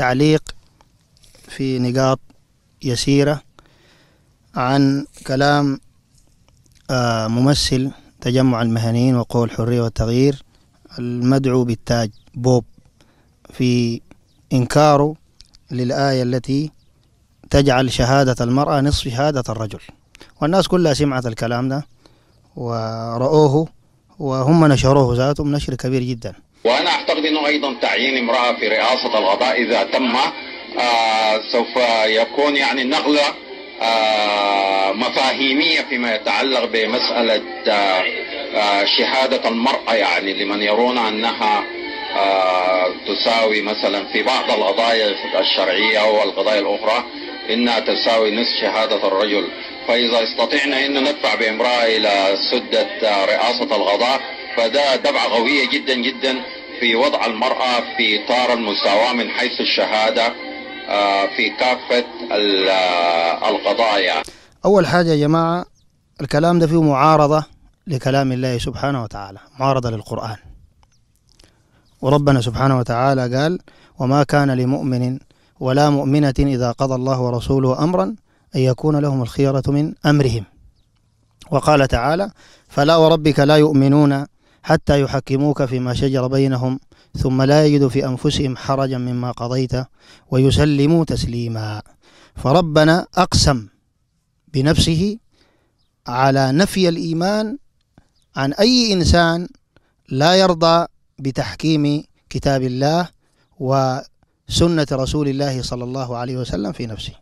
تعليق في نقاط يسيرة عن كلام آه، ممثل تجمع المهنيين وقوى الحرية والتغيير المدعو بالتاج بوب في إنكاره للآية التي تجعل شهادة المرأة نصف شهادة الرجل والناس كلها سمعت الكلام ده ورأوه وهم نشروه ذاتهم نشر كبير جدا وانا اعتقد انه ايضا تعيين امراه في رئاسه القضاء اذا تم آه سوف يكون يعني نقله آه مفاهيميه فيما يتعلق بمساله آه،, آه شهاده المراه يعني لمن يرون انها آه، تساوي مثلا في بعض القضايا الشرعيه والقضايا الاخرى انها تساوي نصف شهاده الرجل فاذا استطعنا ان ندفع بامراه الى سده آه، رئاسه القضاء فده دفعة قوية جدا جدا في وضع المرأة في إطار المساواة من حيث الشهادة آه، في كافة آه، القضايا يعني. أول حاجة يا جماعة الكلام ده فيه معارضة لكلام الله سبحانه وتعالى معارضة للقرآن وربنا سبحانه وتعالى قال وما كان لمؤمن ولا مؤمنة إذا قضى الله ورسوله أمرا أن يكون لهم الخيرة من أمرهم وقال تعالى فلا وربك لا يؤمنون حتى يحكموك فيما شجر بينهم ثم لا يجدوا في أنفسهم حرجا مما قضيت ويسلموا تسليما فربنا أقسم بنفسه على نفي الإيمان عن أي إنسان لا يرضى بتحكيم كتاب الله وسنة رسول الله صلى الله عليه وسلم في نفسه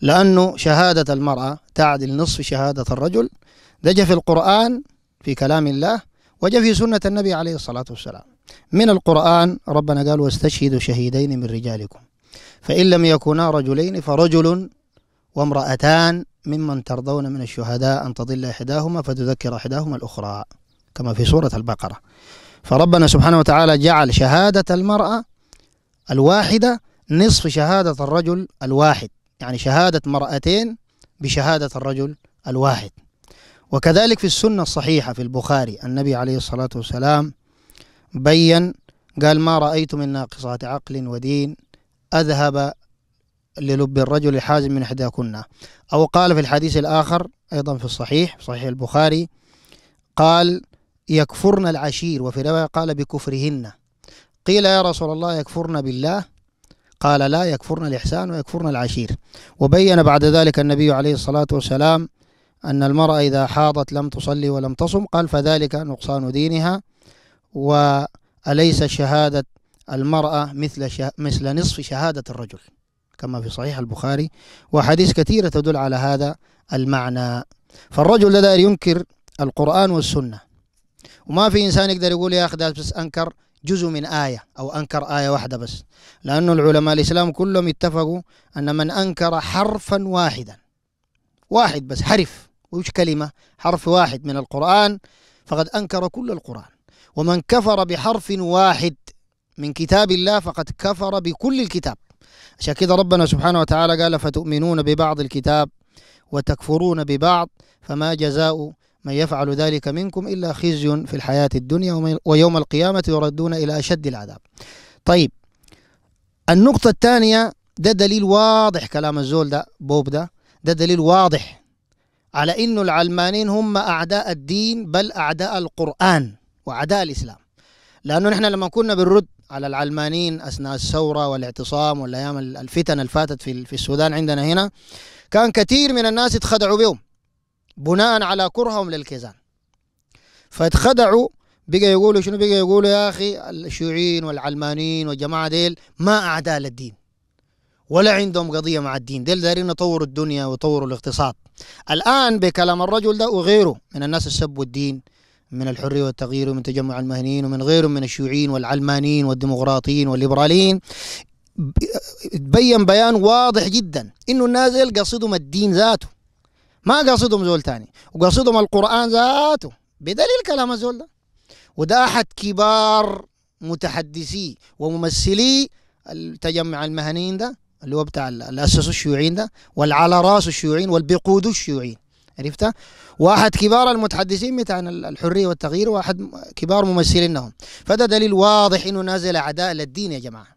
لأنه شهادة المرأة تعدل نصف شهادة الرجل دج في القرآن في كلام الله وجاء في سنة النبي عليه الصلاة والسلام من القرآن ربنا قال واستشهدوا شهيدين من رجالكم فإن لم يكونا رجلين فرجل وامرأتان ممن ترضون من الشهداء أن تضل إحداهما فتذكر إحداهما الأخرى كما في سورة البقرة فربنا سبحانه وتعالى جعل شهادة المرأة الواحدة نصف شهادة الرجل الواحد يعني شهادة مرأتين بشهادة الرجل الواحد وكذلك في السنة الصحيحة في البخاري النبي عليه الصلاة والسلام بين قال ما رأيت من ناقصات عقل ودين أذهب للب الرجل حازم من إحداكن أو قال في الحديث الآخر أيضا في الصحيح صحيح البخاري قال يكفرن العشير وفي رواية قال بكفرهن قيل يا رسول الله يكفرن بالله قال لا يكفرن الإحسان ويكفرن العشير وبين بعد ذلك النبي عليه الصلاة والسلام أن المرأة إذا حاضت لم تصلي ولم تصم قال فذلك نقصان دينها وأليس شهادة المرأة مثل شه... مثل نصف شهادة الرجل كما في صحيح البخاري وحديث كثيرة تدل على هذا المعنى فالرجل لا ينكر القرآن والسنة وما في إنسان يقدر يقول يا أخي بس أنكر جزء من آية أو أنكر آية واحدة بس لأنه العلماء الإسلام كلهم اتفقوا أن من أنكر حرفا واحدا واحد بس حرف وش كلمة حرف واحد من القرآن فقد أنكر كل القرآن ومن كفر بحرف واحد من كتاب الله فقد كفر بكل الكتاب عشان كده ربنا سبحانه وتعالى قال فتؤمنون ببعض الكتاب وتكفرون ببعض فما جزاء من يفعل ذلك منكم إلا خزي في الحياة الدنيا ويوم القيامة يردون إلى أشد العذاب طيب النقطة الثانية ده دليل واضح كلام الزول ده بوب ده ده دليل واضح على أن العلمانيين هم أعداء الدين بل أعداء القرآن وأعداء الإسلام لأنه نحن لما كنا بنرد على العلمانيين أثناء الثورة والاعتصام والأيام الفتن اللي فاتت في, في السودان عندنا هنا كان كثير من الناس اتخدعوا بهم بناء على كرههم للكيزان فاتخدعوا بقى يقولوا شنو بقى يقولوا يا أخي الشيوعيين والعلمانيين والجماعة ديل ما أعداء للدين ولا عندهم قضية مع الدين ديل دارين يطوروا الدنيا ويطوروا الاقتصاد الآن بكلام الرجل ده وغيره من الناس السب الدين من الحرية والتغيير ومن تجمع المهنيين ومن غيرهم من الشيوعيين والعلمانيين والديمقراطيين والليبراليين تبين بيان واضح جدا انه النازل قصدهم الدين ذاته ما قصدهم زول تاني وقصدهم القرآن ذاته بدليل كلام الزول ده وده أحد كبار متحدثي وممثلي التجمع المهنيين ده اللي هو بتاع اللي اسسوا الشيوعيين ده والعلى راس الشيوعيين والبقود الشيوعيين عرفت واحد كبار المتحدثين بتاع الحريه والتغيير واحد كبار ممثلينهم فده دليل واضح انه نازل اعداء للدين يا جماعه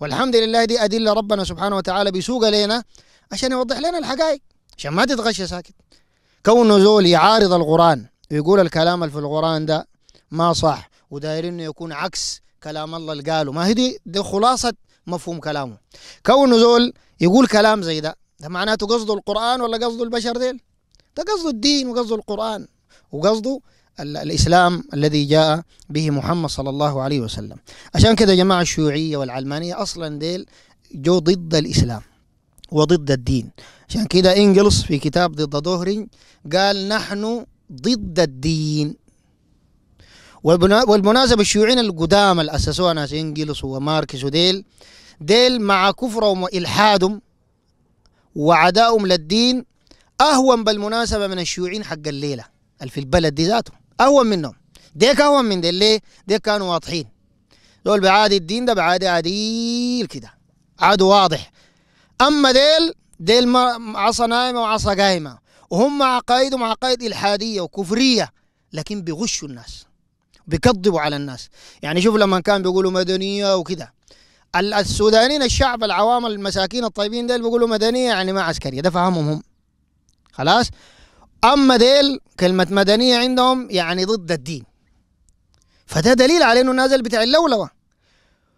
والحمد لله دي ادله ربنا سبحانه وتعالى بيسوق لنا عشان يوضح لنا الحقائق عشان ما تتغشى ساكت كونه زول يعارض القران ويقول الكلام اللي في القران ده ما صح ودايرين انه يكون عكس كلام الله اللي قاله ما هي دي, دي خلاصه مفهوم كلامه كونه زول يقول كلام زي ده ده معناته قصده القرآن ولا قصده البشر ديل ده قصده الدين وقصده القرآن وقصده الإسلام الذي جاء به محمد صلى الله عليه وسلم عشان كده جماعة الشيوعية والعلمانية أصلا ديل جو ضد الإسلام وضد الدين عشان كده إنجلس في كتاب ضد ظهري قال نحن ضد الدين والمناسبة الشيوعيين القدامى اللي أسسوها ناس إنجلس وماركس وديل ديل مع كفرهم وإلحادهم وعدائهم للدين أهون بالمناسبة من الشيوعيين حق الليلة اللي في البلد دي ذاته أهون منهم ديك أهون من ديل ليه؟ ديك كانوا واضحين دول بعادي الدين ده بعادي عديل كده عاد واضح أما ديل ديل ما عصا نايمة وعصا قايمة وهم عقائدهم عقائد إلحادية وكفرية لكن بيغشوا الناس بيكذبوا على الناس يعني شوف لما كان بيقولوا مدنيه وكده السودانيين الشعب العوام المساكين الطيبين ديل بيقولوا مدنيه يعني ما عسكريه ده فهمهم هم خلاص اما ديل كلمه مدنيه عندهم يعني ضد الدين فده دليل على انه نازل بتاع اللولوه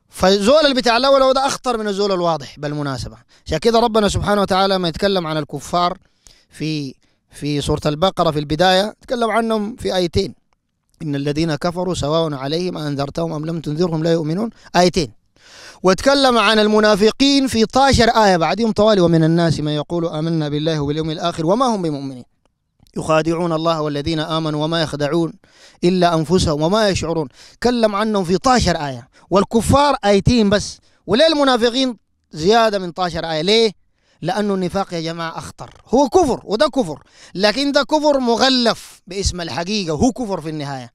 فزول اللي بتاع اللولوه ده اخطر من الزول الواضح بالمناسبه عشان كده ربنا سبحانه وتعالى ما يتكلم عن الكفار في في سوره البقره في البدايه تكلم عنهم في ايتين إن الذين كفروا سواء عليهم أنذرتهم أم لم تنذرهم لا يؤمنون آيتين وتكلم عن المنافقين في 12 آية بعدهم طوال ومن الناس من يقول آمنا بالله وباليوم الآخر وما هم بمؤمنين يخادعون الله والذين آمنوا وما يخدعون إلا أنفسهم وما يشعرون كلم عنهم في 12 آية والكفار آيتين بس وليه المنافقين زيادة من 12 آية ليه؟ لأنه النفاق يا جماعة أخطر هو كفر وده كفر لكن ده كفر مغلف باسم الحقيقة هو كفر في النهاية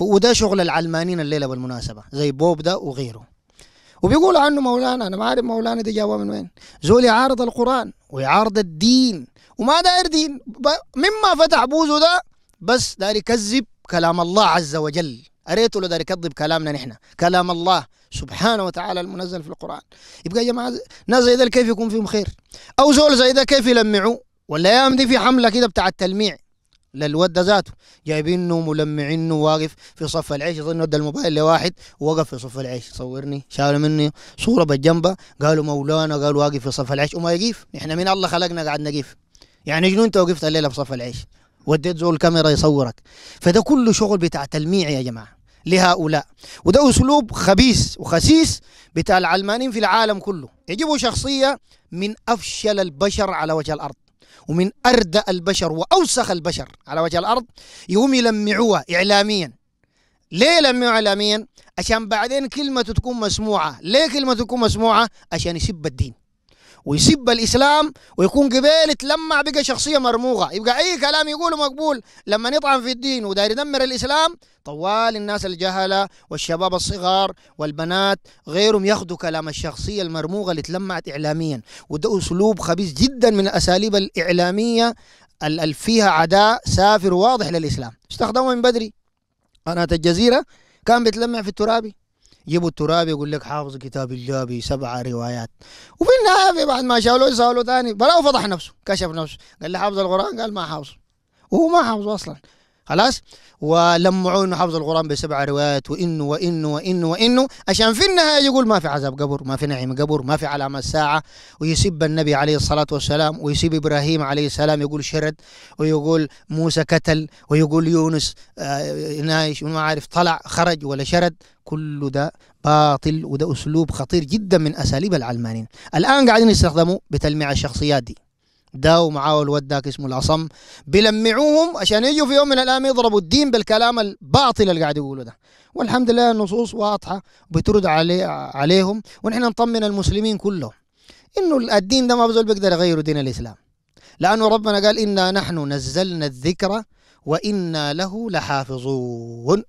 وده شغل العلمانيين الليلة بالمناسبة زي بوب ده وغيره وبيقول عنه مولانا أنا ما عارف مولانا دي جاوة من وين زول يعارض القرآن ويعارض الدين وما داير دين مما فتح بوزه ده بس داير يكذب كلام الله عز وجل أريت له ذلك يكذب كلامنا نحن كلام الله سبحانه وتعالى المنزل في القرآن يبقى يا جماعة ناس زي كيف يكون فيهم خير أو زول زي ده كيف يلمعوا والايام دي في حمله كده بتاع التلميع للود ده ذاته جايبينه ملمعينه واقف في صف العيش يظن ودى الموبايل لواحد ووقف في صف العيش صورني شال مني صوره بالجنبه قالوا مولانا قال واقف في صف العيش وما يقيف نحن من الله خلقنا قاعد نقيف يعني جنون انت وقفت الليله في صف العيش وديت زول الكاميرا يصورك فده كله شغل بتاع تلميع يا جماعه لهؤلاء وده أسلوب خبيث وخسيس بتاع العلمانيين في العالم كله يجيبوا شخصية من أفشل البشر على وجه الأرض ومن أردأ البشر وأوسخ البشر على وجه الأرض يقوم يلمعوها إعلاميا ليه يلمعوها إعلاميا؟ عشان بعدين كلمته تكون مسموعة ليه كلمته تكون مسموعة؟ عشان يسب الدين ويسب الاسلام ويكون قبيل اتلمع بقى شخصيه مرموقه يبقى اي كلام يقوله مقبول لما يطعن في الدين وداير يدمر الاسلام طوال الناس الجهله والشباب الصغار والبنات غيرهم ياخذوا كلام الشخصيه المرموقه اللي تلمعت اعلاميا وده اسلوب خبيث جدا من الاساليب الاعلاميه اللي فيها عداء سافر واضح للاسلام استخدموه من بدري قناه الجزيره كان بيتلمع في الترابي جيبوا التراب يقول لك حافظ كتاب الله بسبع روايات وفي النهايه بعد ما شالوه سالوه ثاني بلا فضح نفسه كشف نفسه قال لي حافظ القران قال ما حافظه وهو ما حافظه اصلا خلاص ولمعوا انه حفظ القران بسبع روايات وانه وانه وانه وانه عشان في النهايه يقول ما في عذاب قبر ما في نعيم قبر ما في علامه الساعه ويسب النبي عليه الصلاه والسلام ويسب ابراهيم عليه السلام يقول شرد ويقول موسى كتل ويقول يونس آه نايش وما عارف طلع خرج ولا شرد كل ده باطل وده اسلوب خطير جدا من اساليب العلمانيين الان قاعدين يستخدموا بتلميع الشخصيات دي ده ومعاه الواد ذاك اسمه العصم بيلمعوهم عشان يجوا في يوم من الايام يضربوا الدين بالكلام الباطل اللي قاعد يقولوا ده والحمد لله النصوص واضحه بترد علي عليهم ونحن نطمن المسلمين كلهم انه الدين ده ما بزول بيقدر يغيروا دين الاسلام لانه ربنا قال انا نحن نزلنا الذكر وانا له لحافظون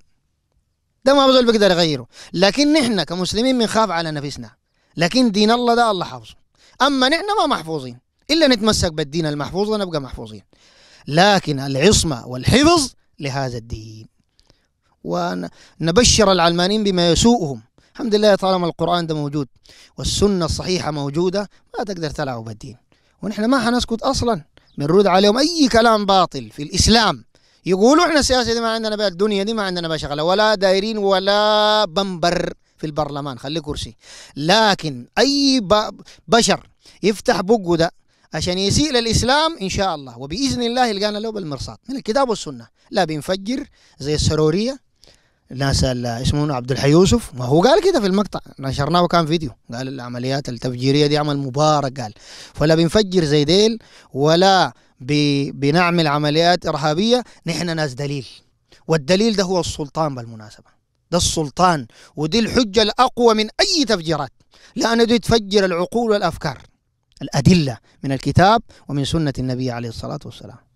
ده ما بزول بيقدر يغيره لكن نحن كمسلمين بنخاف على نفسنا لكن دين الله ده الله حافظه اما نحن ما محفوظين إلا نتمسك بالدين المحفوظ ونبقى محفوظين لكن العصمة والحفظ لهذا الدين ونبشر العلمانيين بما يسوءهم الحمد لله طالما القرآن ده موجود والسنة الصحيحة موجودة ما تقدر تلعب بالدين ونحن ما حنسكت أصلا بنرد عليهم أي كلام باطل في الإسلام يقولوا احنا السياسة دي ما عندنا بها الدنيا دي ما عندنا بها شغلة ولا دايرين ولا بنبر في البرلمان خلي كرسي لكن أي بشر يفتح بقه ده عشان يسيء للإسلام إن شاء الله وبإذن الله يلقانا له بالمرصاد من الكتاب والسنة لا بنفجر زي السرورية ناس اسمه عبد الحي يوسف ما هو قال كده في المقطع نشرناه وكان فيديو قال العمليات التفجيريه دي عمل مبارك قال فلا بنفجر زي ديل ولا بنعمل عمليات ارهابيه نحن ناس دليل والدليل ده هو السلطان بالمناسبه ده السلطان ودي الحجه الاقوى من اي تفجيرات لانه دي تفجر العقول والافكار الأدلة من الكتاب ومن سنة النبي عليه الصلاة والسلام